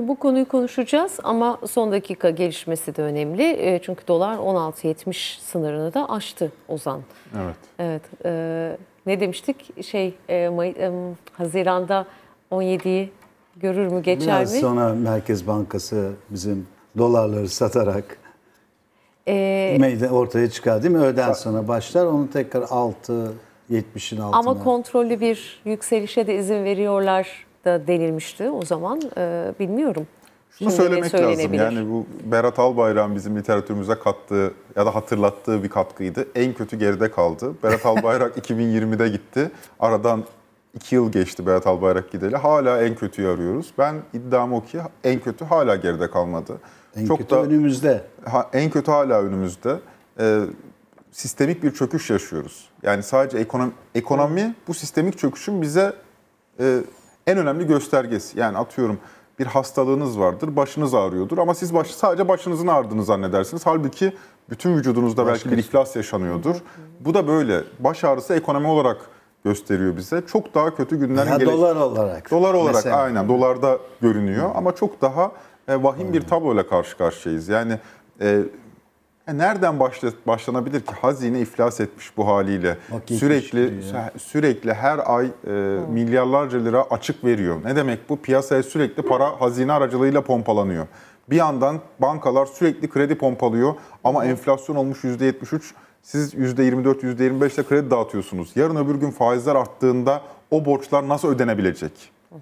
Bu konuyu konuşacağız ama son dakika gelişmesi de önemli. E, çünkü dolar 16.70 sınırını da aştı Ozan. Evet. Evet. E, ne demiştik? Şey e, May e, Haziran'da 17'yi görür mü geçer Biraz mi? sonra Merkez Bankası bizim dolarları satarak ee, ortaya çıkar değil mi? Öğleden sonra başlar. Onu tekrar 6 70'in altına. Ama kontrollü bir yükselişe de izin veriyorlar da denilmişti o zaman e, bilmiyorum. Şunu söylemek lazım yani bu Berat Albayrak'ın bizim literatürümüze kattığı ya da hatırlattığı bir katkıydı. En kötü geride kaldı. Berat Albayrak 2020'de gitti. Aradan 2 yıl geçti Berat Albayrak gideli. Hala en kötüyü arıyoruz. Ben iddiam o ki en kötü hala geride kalmadı. En Çok kötü da, önümüzde. Ha, en kötü hala önümüzde. Ee, sistemik bir çöküş yaşıyoruz. Yani sadece ekonomi, ekonomi bu sistemik çöküşün bize e, en önemli göstergesi. Yani atıyorum bir hastalığınız vardır, başınız ağrıyordur ama siz baş, sadece başınızın ağrıdığını zannedersiniz. Halbuki bütün vücudunuzda belki bir iflas yaşanıyordur. Bu da böyle. Baş ağrısı ekonomi olarak gösteriyor bize. Çok daha kötü günlerin ya, dolar olarak. Dolar olarak mesela. aynen dolarda görünüyor ama çok daha e, vahim hmm. bir tabloyla karşı karşıyayız. Yani e, e, nereden başlanabilir ki hazine iflas etmiş bu haliyle. Bak, sürekli şey sürekli her ay e, milyarlarca lira açık veriyor. Ne demek bu? Piyasaya sürekli para hazine aracılığıyla pompalanıyor. Bir yandan bankalar sürekli kredi pompalıyor ama enflasyon olmuş %73 siz %24, %25 ile kredi dağıtıyorsunuz. Yarın öbür gün faizler arttığında o borçlar nasıl ödenebilecek?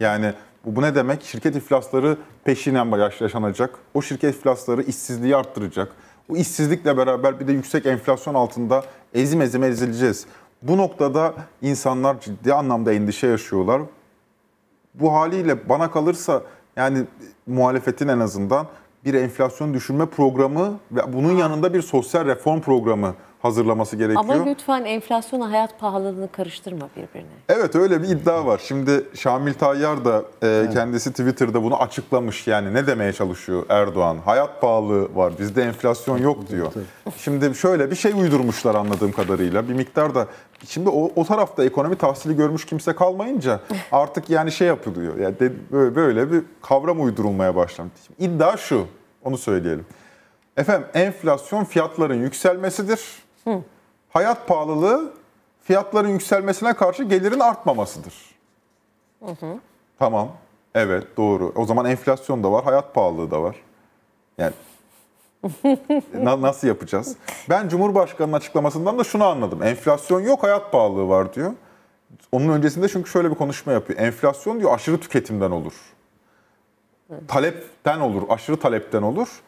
Yani bu, bu ne demek? Şirket iflasları peşinen yaşanacak. O şirket iflasları işsizliği arttıracak bu işsizlikle beraber bir de yüksek enflasyon altında ezim ezim ezileceğiz. Bu noktada insanlar ciddi anlamda endişe yaşıyorlar. Bu haliyle bana kalırsa yani muhalefetin en azından bir enflasyon düşürme programı ve bunun yanında bir sosyal reform programı hazırlaması gerekiyor. Ama lütfen enflasyonla hayat pahalılığını karıştırma birbirine. Evet öyle bir iddia var. Şimdi Şamil Tayyar da e, evet. kendisi Twitter'da bunu açıklamış. Yani ne demeye çalışıyor Erdoğan? Hayat pahalılığı var bizde enflasyon yok diyor. Şimdi şöyle bir şey uydurmuşlar anladığım kadarıyla. Bir miktar da şimdi o, o tarafta ekonomi tahsili görmüş kimse kalmayınca artık yani şey yapılıyor. Yani de, böyle, böyle bir kavram uydurulmaya başlamış. İddia şu onu söyleyelim. Efendim enflasyon fiyatların yükselmesidir Hı. Hayat pahalılığı fiyatların yükselmesine karşı gelirin artmamasıdır. Hı hı. Tamam. Evet doğru. O zaman enflasyon da var, hayat pahalılığı da var. Yani na, nasıl yapacağız? Ben Cumhurbaşkanı'nın açıklamasından da şunu anladım. Enflasyon yok, hayat pahalılığı var diyor. Onun öncesinde çünkü şöyle bir konuşma yapıyor. Enflasyon diyor aşırı tüketimden olur. Talepten olur, aşırı talepten olur.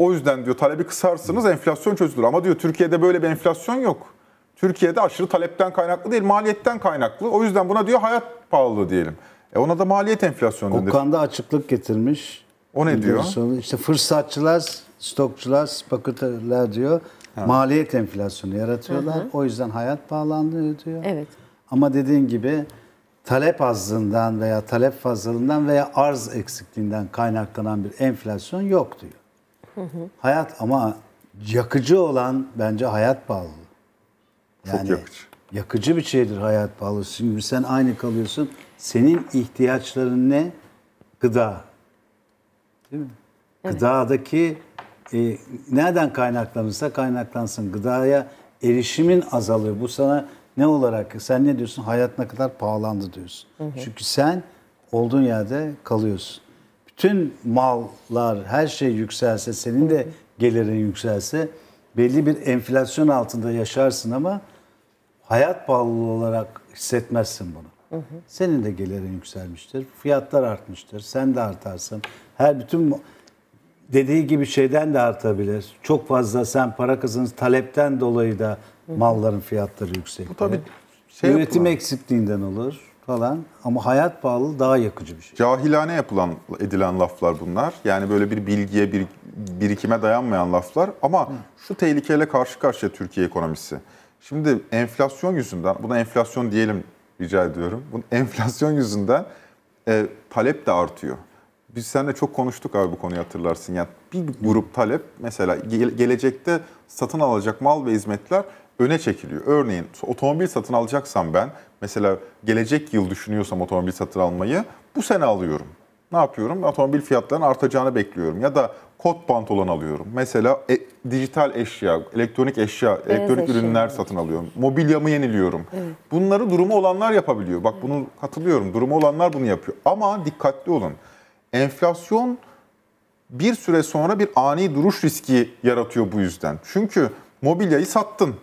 O yüzden diyor talebi kısarsınız enflasyon çözülür. Ama diyor Türkiye'de böyle bir enflasyon yok. Türkiye'de aşırı talepten kaynaklı değil, maliyetten kaynaklı. O yüzden buna diyor hayat pahalı diyelim. E ona da maliyet enflasyonu denir. Okanda açıklık getirmiş. O ne diyor? Sonra işte fırsatçılar, stokçular, spekülatörler diyor. Ha. Maliyet enflasyonu yaratıyorlar. Hı hı. O yüzden hayat pahalanıyor diyor. Evet. Ama dediğin gibi talep azlığından veya talep fazlalığından veya arz eksikliğinden kaynaklanan bir enflasyon yok diyor. Hı Hayat ama yakıcı olan bence hayat pahalı. Yani Çok yakıcı. Yakıcı bir şeydir hayat pahalı. Çünkü sen aynı kalıyorsun. Senin ihtiyaçların ne? Gıda. Değil mi? Evet. Gıdadaki e, nereden kaynaklanırsa kaynaklansın. Gıdaya erişimin azalıyor. Bu sana ne olarak sen ne diyorsun? Hayat ne kadar pahalandı diyorsun. Hı hı. Çünkü sen olduğun yerde kalıyorsun bütün mallar, her şey yükselse, senin de gelirin yükselse belli bir enflasyon altında yaşarsın ama hayat pahalı olarak hissetmezsin bunu. Hı hı. Senin de gelirin yükselmiştir, fiyatlar artmıştır, sen de artarsın. Her bütün dediği gibi şeyden de artabilir. Çok fazla sen para kazanır, talepten dolayı da malların fiyatları yüksek. tabii şey Üretim eksikliğinden olur falan ama hayat pahalı daha yakıcı bir şey. Cahilane yapılan edilen laflar bunlar. Yani böyle bir bilgiye, bir birikime dayanmayan laflar ama Hı. şu tehlikeyle karşı karşıya Türkiye ekonomisi. Şimdi enflasyon yüzünden, buna enflasyon diyelim rica ediyorum. Bu enflasyon yüzünden e, talep de artıyor. Biz seninle çok konuştuk abi bu konuyu hatırlarsın. Yani bir grup talep mesela gelecekte satın alacak mal ve hizmetler öne çekiliyor. Örneğin otomobil satın alacaksam ben Mesela gelecek yıl düşünüyorsam otomobil satın almayı bu sene alıyorum. Ne yapıyorum? Otomobil fiyatlarının artacağını bekliyorum. Ya da kot pantolon alıyorum. Mesela e, dijital eşya, elektronik eşya, Beyaz elektronik eşya. ürünler satın alıyorum. Mobilyamı yeniliyorum. Evet. Bunları durumu olanlar yapabiliyor. Bak bunu katılıyorum. Durumu olanlar bunu yapıyor. Ama dikkatli olun. Enflasyon bir süre sonra bir ani duruş riski yaratıyor bu yüzden. Çünkü mobilyayı sattın.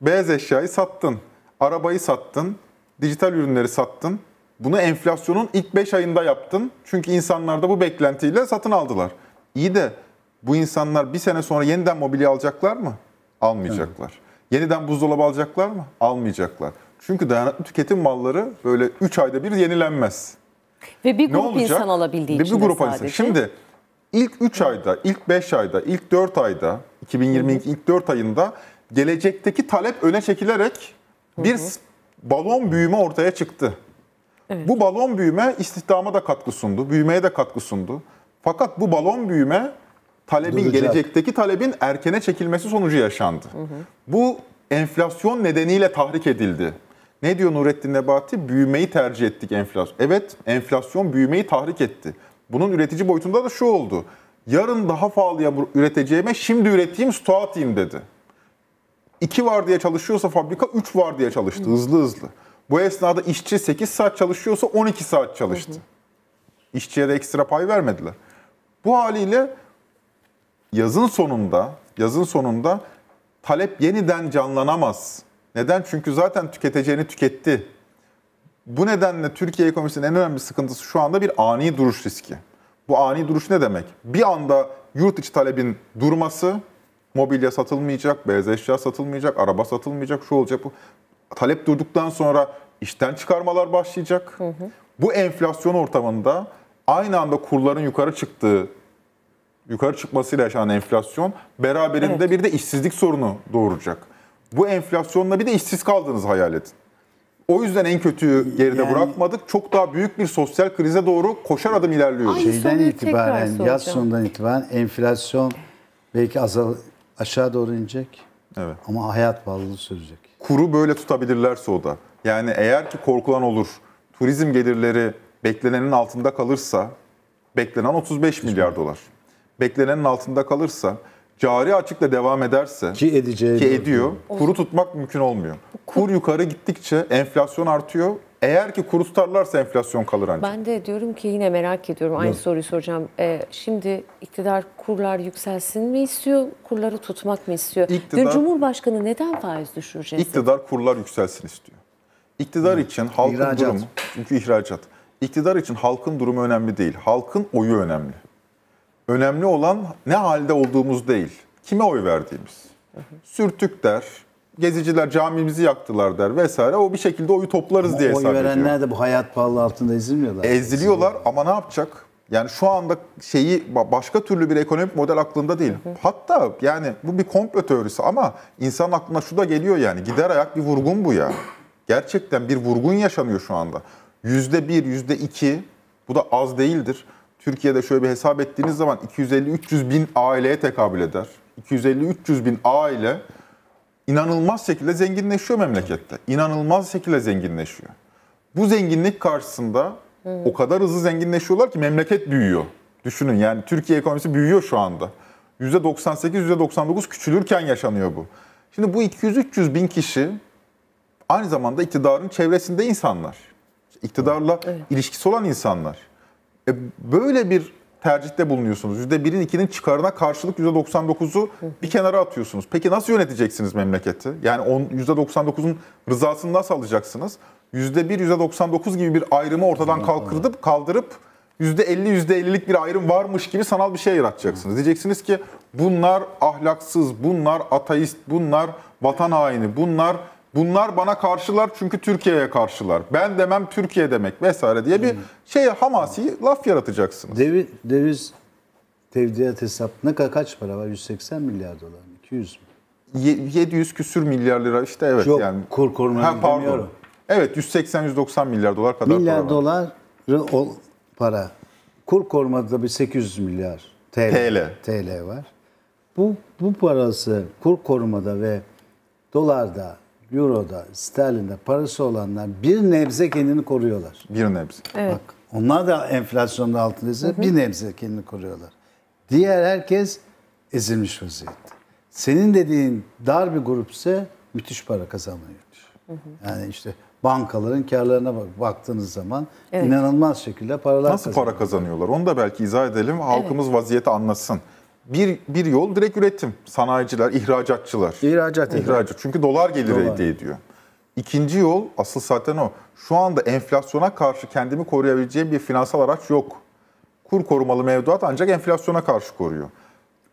Beyaz eşyayı sattın arabayı sattın, dijital ürünleri sattın. Bunu enflasyonun ilk 5 ayında yaptın. Çünkü insanlar da bu beklentiyle satın aldılar. İyi de bu insanlar bir sene sonra yeniden mobilya alacaklar mı? Almayacaklar. Evet. Yeniden buzdolabı alacaklar mı? Almayacaklar. Çünkü dayanıklı tüketim malları böyle 3 ayda bir yenilenmez. Ve bir grup insan alabildiği için bir grup sadece. Insan. Şimdi ilk 3 ayda, ilk 5 ayda, ilk 4 ayda, 2022 ilk 4 ayında gelecekteki talep öne çekilerek bir balon büyüme ortaya çıktı. Evet. Bu balon büyüme istihdama da katkı sundu, büyümeye de katkı sundu. Fakat bu balon büyüme talebin Duracak. gelecekteki talebin erkene çekilmesi sonucu yaşandı. Hı hı. Bu enflasyon nedeniyle tahrik edildi. Ne diyor Nurettin Nebati? Büyümeyi tercih ettik enflasyon. Evet, enflasyon büyümeyi tahrik etti. Bunun üretici boyutunda da şu oldu. Yarın daha pahalıya üreteceğime şimdi üreteyim, stoğa atayım dedi. 2 var diye çalışıyorsa fabrika 3 var diye çalıştı hızlı hızlı. Bu esnada işçi 8 saat çalışıyorsa 12 saat çalıştı. hı. İşçiye de ekstra pay vermediler. Bu haliyle yazın sonunda, yazın sonunda talep yeniden canlanamaz. Neden? Çünkü zaten tüketeceğini tüketti. Bu nedenle Türkiye ekonomisinin en önemli sıkıntısı şu anda bir ani duruş riski. Bu ani duruş ne demek? Bir anda yurt içi talebin durması, mobilya satılmayacak, beyaz eşya satılmayacak, araba satılmayacak, şu olacak. Bu. Talep durduktan sonra işten çıkarmalar başlayacak. Hı hı. Bu enflasyon ortamında aynı anda kurların yukarı çıktığı, yukarı çıkmasıyla yaşanan enflasyon beraberinde evet. bir de işsizlik sorunu doğuracak. Bu enflasyonla bir de işsiz kaldığınızı hayal edin. O yüzden en kötüyü geride yani, bırakmadık. Çok daha büyük bir sosyal krize doğru koşar adım ilerliyoruz. Şeyden itibaren, yaz sonundan itibaren enflasyon belki azal aşağı doğru inecek. Evet. Ama hayat bağlılığı sürecek. Kuru böyle tutabilirlerse o da. Yani eğer ki korkulan olur, turizm gelirleri beklenenin altında kalırsa, beklenen 35 milyar dolar. Beklenenin altında kalırsa, cari açıkla devam ederse ki edeceği ki ediyor. Kuru tutmak mümkün olmuyor. Kur yukarı gittikçe enflasyon artıyor. Eğer ki kuru tutarlarsa enflasyon kalır ancak. Ben de diyorum ki yine merak ediyorum. Aynı Nasıl? soruyu soracağım. Ee, şimdi iktidar kurlar yükselsin mi istiyor, kurları tutmak mı istiyor? İktidar, Dün Cumhurbaşkanı neden faiz düşüreceğiz? İktidar kurlar yükselsin istiyor. İktidar Hı. için halkın ihracat. durumu, çünkü ihracat. İktidar için halkın durumu önemli değil. Halkın oyu önemli. Önemli olan ne halde olduğumuz değil. Kime oy verdiğimiz. Hı hı. Sürtük der, geziciler camimizi yaktılar der vesaire. O bir şekilde oyu toplarız ama diye hesap ediyor. Oy verenler de bu hayat pahalı altında ezilmiyorlar. Eziliyorlar ama ne yapacak? Yani şu anda şeyi başka türlü bir ekonomik model aklında değil. Hı hı. Hatta yani bu bir komplo teorisi ama insan aklına şu da geliyor yani. Gider ayak bir vurgun bu ya. Gerçekten bir vurgun yaşanıyor şu anda. Yüzde bir, yüzde iki bu da az değildir. Türkiye'de şöyle bir hesap ettiğiniz zaman 250-300 bin aileye tekabül eder. 250-300 bin aile inanılmaz şekilde zenginleşiyor memlekette. İnanılmaz şekilde zenginleşiyor. Bu zenginlik karşısında hmm. o kadar hızlı zenginleşiyorlar ki memleket büyüyor. Düşünün yani Türkiye ekonomisi büyüyor şu anda. %98, %99 küçülürken yaşanıyor bu. Şimdi bu 200-300 bin kişi aynı zamanda iktidarın çevresinde insanlar. İktidarla evet. ilişkisi olan insanlar. E böyle bir tercihte bulunuyorsunuz. %1'in 2'nin çıkarına karşılık %99'u bir kenara atıyorsunuz. Peki nasıl yöneteceksiniz memleketi? Yani on, %99'un rızasını nasıl alacaksınız? %1, %99 gibi bir ayrımı ortadan kalkırıp, kaldırıp %50, %50'lik bir ayrım varmış gibi sanal bir şey yaratacaksınız. Diyeceksiniz ki bunlar ahlaksız, bunlar ateist, bunlar vatan haini, bunlar Bunlar bana karşılar çünkü Türkiye'ye karşılar. Ben demem Türkiye demek vesaire diye bir şey hamasi laf yaratacaksınız. Devi, deviz tevdiat hesap ne kadar kaç para var? 180 milyar dolar mı? 200 mü? 700 küsür milyar lira işte evet Yok, yani. kur korunanı demiyorum. Evet 180-190 milyar dolar kadar milyar para var. Milyar dolar para. Kur korumada bir 800 milyar TL, TL. TL var. Bu, bu parası kur korumada ve dolarda Euro'da, sterlinde, parası olanlar bir nebze kendini koruyorlar. Bir nebze. Evet. Bak onlar da enflasyonun altındaysa bir nebze kendini koruyorlar. Diğer herkes ezilmiş vaziyette. Senin dediğin dar bir grup ise müthiş para kazanıyor. Hı hı. Yani işte bankaların karlarına baktığınız zaman evet. inanılmaz şekilde paralar Nasıl kazanıyor. para kazanıyorlar? Onu da belki izah edelim. Halkımız evet. vaziyeti anlasın bir, bir yol direkt üretim. Sanayiciler, ihracatçılar. İhracat. İhracat. Çünkü dolar gelir dolar. elde ediyor. İkinci yol asıl zaten o. Şu anda enflasyona karşı kendimi koruyabileceğim bir finansal araç yok. Kur korumalı mevduat ancak enflasyona karşı koruyor.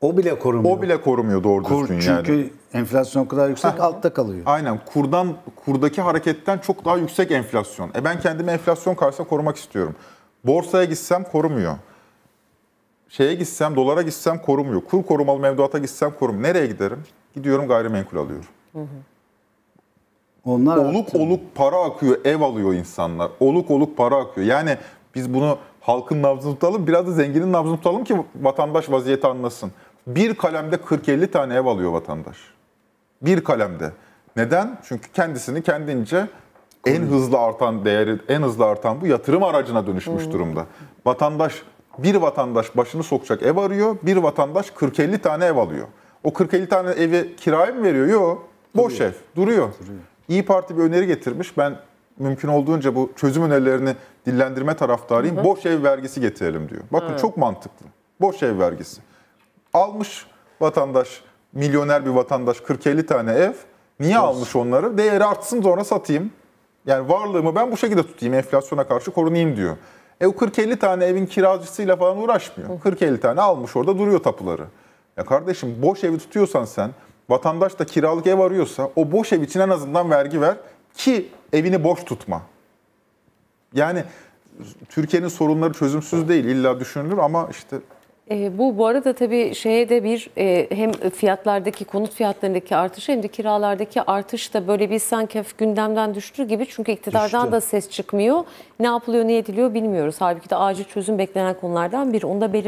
O bile korumuyor. O bile korumuyor doğru Kur, düzgün çünkü yani. Çünkü enflasyon o kadar yüksek Heh, altta kalıyor. Aynen. Kurdan kurdaki hareketten çok daha yüksek enflasyon. E ben kendimi enflasyon karşısında korumak istiyorum. Borsaya gitsem korumuyor şeye gitsem, dolara gitsem korumuyor. Kur korumalı mevduata gitsem korum. Nereye giderim? Gidiyorum gayrimenkul alıyorum. Onlar oluk artık. oluk para akıyor, ev alıyor insanlar. Oluk oluk para akıyor. Yani biz bunu halkın nabzını tutalım, biraz da zenginin nabzını tutalım ki vatandaş vaziyeti anlasın. Bir kalemde 40-50 tane ev alıyor vatandaş. Bir kalemde. Neden? Çünkü kendisini kendince en hızlı artan değeri, en hızlı artan bu yatırım aracına dönüşmüş durumda. Vatandaş bir vatandaş başını sokacak ev arıyor, bir vatandaş 40-50 tane ev alıyor. O 40-50 tane evi kiraya mı veriyor? Yok. Boş duruyor. ev. Duruyor. duruyor. İyi Parti bir öneri getirmiş. Ben mümkün olduğunca bu çözüm önerilerini dillendirme taraftarıyım. Hı hı. Boş ev vergisi getirelim diyor. Bakın evet. çok mantıklı. Boş ev vergisi. Almış vatandaş, milyoner bir vatandaş 40-50 tane ev. Niye Olsun. almış onları? Değeri artsın sonra satayım. Yani varlığımı ben bu şekilde tutayım, enflasyona karşı korunayım diyor. E 40-50 tane evin kiracısıyla falan uğraşmıyor. 40-50 tane almış orada duruyor tapuları. Ya kardeşim boş evi tutuyorsan sen, vatandaş da kiralık ev arıyorsa o boş ev için en azından vergi ver ki evini boş tutma. Yani Türkiye'nin sorunları çözümsüz değil illa düşünülür ama işte e, bu bu arada tabii şeye de bir e, hem fiyatlardaki konut fiyatlarındaki artış hem de kiralardaki artış da böyle bir sanki gündemden düştü gibi çünkü iktidardan Düştü. da ses çıkmıyor. Ne yapılıyor ne ediliyor bilmiyoruz. Halbuki de acil çözüm beklenen konulardan biri. Onu da belir